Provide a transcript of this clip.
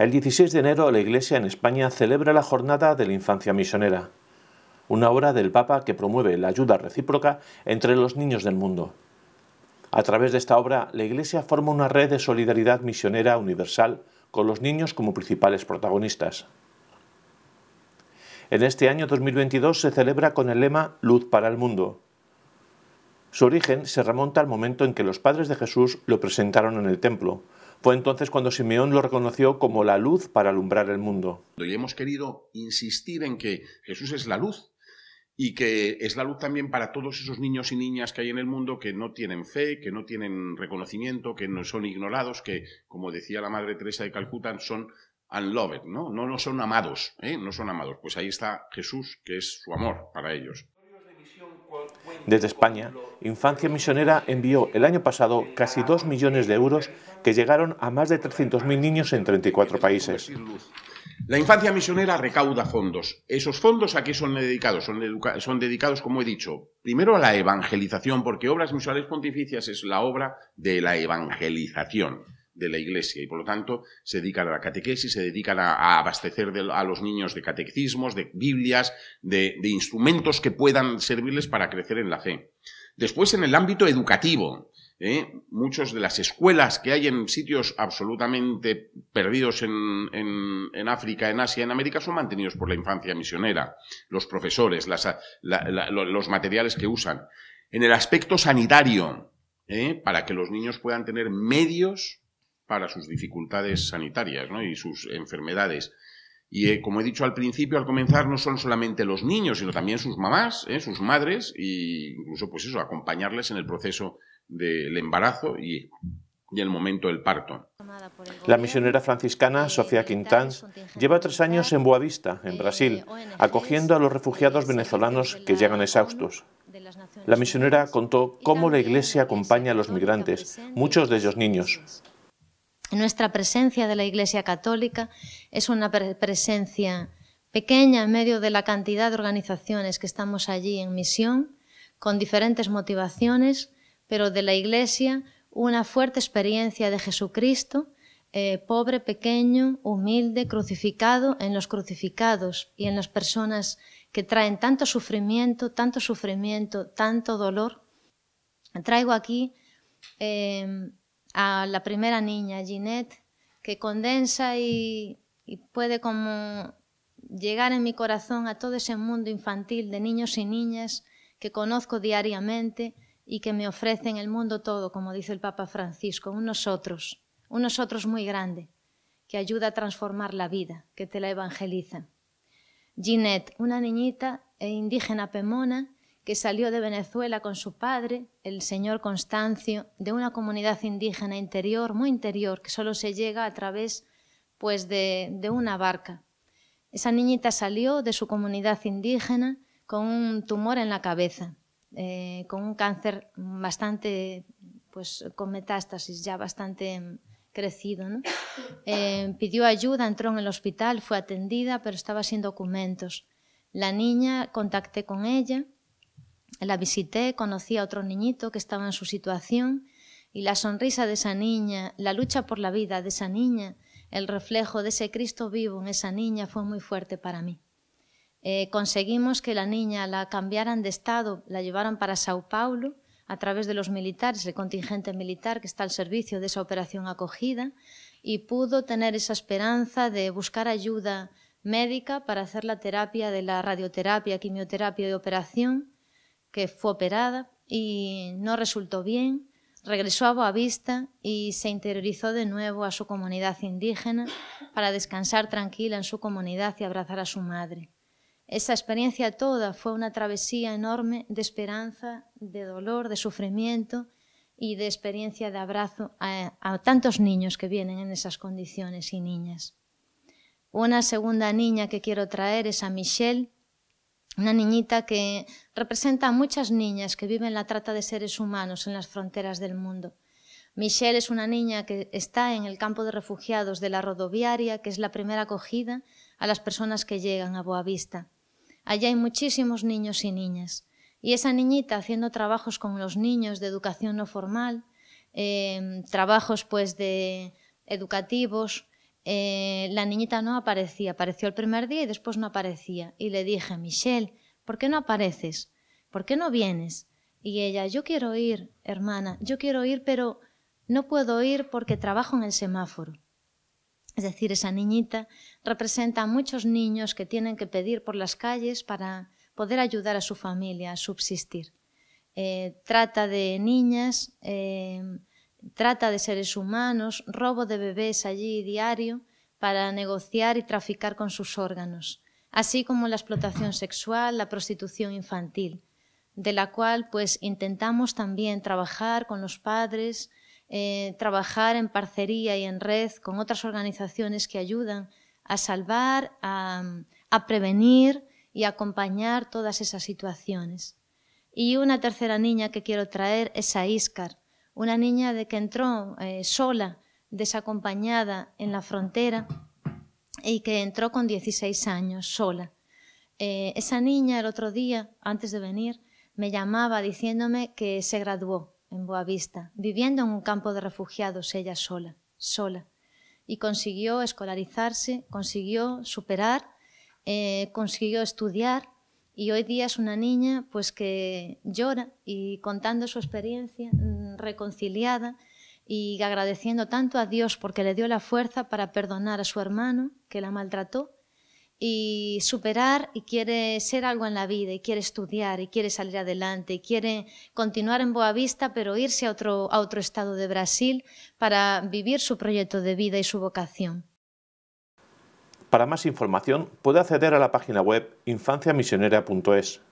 El 16 de enero la Iglesia en España celebra la Jornada de la Infancia Misionera, una obra del Papa que promueve la ayuda recíproca entre los niños del mundo. A través de esta obra, la Iglesia forma una red de solidaridad misionera universal con los niños como principales protagonistas. En este año 2022 se celebra con el lema Luz para el Mundo. Su origen se remonta al momento en que los padres de Jesús lo presentaron en el templo, fue entonces cuando Simeón lo reconoció como la luz para alumbrar el mundo. Y hemos querido insistir en que Jesús es la luz y que es la luz también para todos esos niños y niñas que hay en el mundo que no tienen fe, que no tienen reconocimiento, que no son ignorados, que, como decía la Madre Teresa de Calcuta, son unloved, ¿no? No, no son amados, ¿eh? no son amados. Pues ahí está Jesús, que es su amor para ellos. Desde España, Infancia Misionera envió el año pasado casi 2 millones de euros que llegaron a más de 300.000 niños en 34 países. La infancia misionera recauda fondos. Esos fondos a qué son dedicados? Son, son, dedicados, como he dicho, primero a la evangelización, porque Obras Misionales Pontificias es la obra de la evangelización de la Iglesia y por lo tanto se dedican a la catequesis, se dedican a, abastecer a los niños de catecismos, de Biblias, de, instrumentos que puedan servirles para crecer en la fe. Después en el ámbito educativo, ¿eh? muchas de las escuelas que hay en sitios absolutamente perdidos en, en, África, en Asia, en América, son mantenidos por la infancia misionera, los profesores, los materiales que usan. En el aspecto sanitario, ¿eh? para que los niños puedan tener medios para sus dificultades sanitarias y sus enfermedades. Y eh, como he dicho al principio, al comenzar, no son solamente los niños, sino también sus mamás, ¿eh? sus madres, e incluso, pues eso, acompañarles en el proceso del embarazo y, y el momento del parto. La misionera franciscana Sofía Quintans lleva tres años en Boavista, en Brasil, acogiendo a los refugiados venezolanos que llegan exhaustos. La misionera contó cómo la Iglesia acompaña a los migrantes, muchos de ellos niños. Nuestra presencia de la Iglesia Católica es una presencia pequeña en medio de la cantidad de organizaciones que estamos allí en misión, con diferentes motivaciones, pero de la Iglesia una fuerte experiencia de Jesucristo, eh, pobre, pequeño, humilde, crucificado en los crucificados y en las personas que traen tanto sufrimiento, tanto sufrimiento, tanto dolor. Traigo aquí eh, a la primera niña, Ginette, que condensa y, puede como llegar en mi corazón a todo ese mundo infantil de niños y niñas que conozco diariamente y que me ofrecen el mundo todo, como dice el Papa Francisco, unos otros, unos otros muy grande, que ayuda a transformar la vida, que te la evangeliza. Ginette, una niñita e indígena pemona que salió de Venezuela con su padre, el señor Constancio, de una comunidad indígena interior, muy interior, que solo se llega a través pues, de, una barca. Esa niñita salió de su comunidad indígena con un tumor en la cabeza, eh, con un cáncer bastante, pues con metástasis ya bastante mm, crecido. Eh, pidió ayuda, entró en el hospital, fue atendida, pero estaba sin documentos. La niña, contacté con ella, la visité, conocí a otro niñito que estaba en su situación y la sonrisa de esa niña, la lucha por la vida de esa niña, el reflejo de ese Cristo vivo en esa niña fue muy fuerte para mí. Eh, conseguimos que la niña la cambiaran de estado, la llevaran para Sao Paulo a través de los militares, el contingente militar que está al servicio de esa operación acogida, y pudo tener esa esperanza de buscar ayuda médica para hacer la terapia de la radioterapia, quimioterapia y operación que fue operada y no resultó bien, regresó a Boavista y se interiorizó de nuevo a su comunidad indígena para descansar tranquila en su comunidad y abrazar a su madre. Esa experiencia toda fue una travesía enorme de esperanza, de dolor, de sufrimiento y de experiencia de abrazo a, tantos niños que vienen en esas condiciones y niñas. Una segunda niña que quiero traer es a Michelle, una niñita que representa a muchas niñas que viven la trata de seres humanos en las fronteras del mundo. Michelle es una niña que está en el campo de refugiados de la Rodoviaria, que es la primera acogida a las personas que llegan a Boavista. Allí hay muchísimos niños y niñas. Y esa niñita haciendo trabajos con los niños de educación no formal, eh, trabajos pues de educativos, eh, la niñita no aparecía, apareció el primer día y después no aparecía. Y le dije, Michelle, ¿por qué no apareces? ¿Por qué no vienes? Y ella, yo quiero ir, hermana, yo quiero ir, pero no puedo ir porque trabajo en el semáforo. Es decir, esa niñita representa a muchos niños que tienen que pedir por las calles para poder ayudar a su familia a subsistir. Eh, trata de niñas eh, trata de seres humanos, robo de bebés allí diario para negociar y traficar con sus órganos, así como la explotación sexual, la prostitución infantil, de la cual pues intentamos también trabajar con los padres, eh, trabajar en parcería y en red con otras organizaciones que ayudan a salvar, a, a prevenir y acompañar todas esas situaciones. Y una tercera niña que quiero traer es a Iscar, una niña de que entró eh, sola, desacompañada en la frontera y que entró con 16 años sola. Eh, esa niña el otro día, antes de venir, me llamaba diciéndome que se graduó en Boavista, viviendo en un campo de refugiados ella sola, sola, y consiguió escolarizarse, consiguió superar, eh, consiguió estudiar y hoy día es una niña pues que llora y contando su experiencia reconciliada y agradeciendo tanto a Dios porque le dio la fuerza para perdonar a su hermano que la maltrató y superar y quiere ser algo en la vida y quiere estudiar y quiere salir adelante y quiere continuar en Boavista pero irse a otro, a otro estado de Brasil para vivir su proyecto de vida y su vocación. Para más información puede acceder a la página web infanciamisionera.es.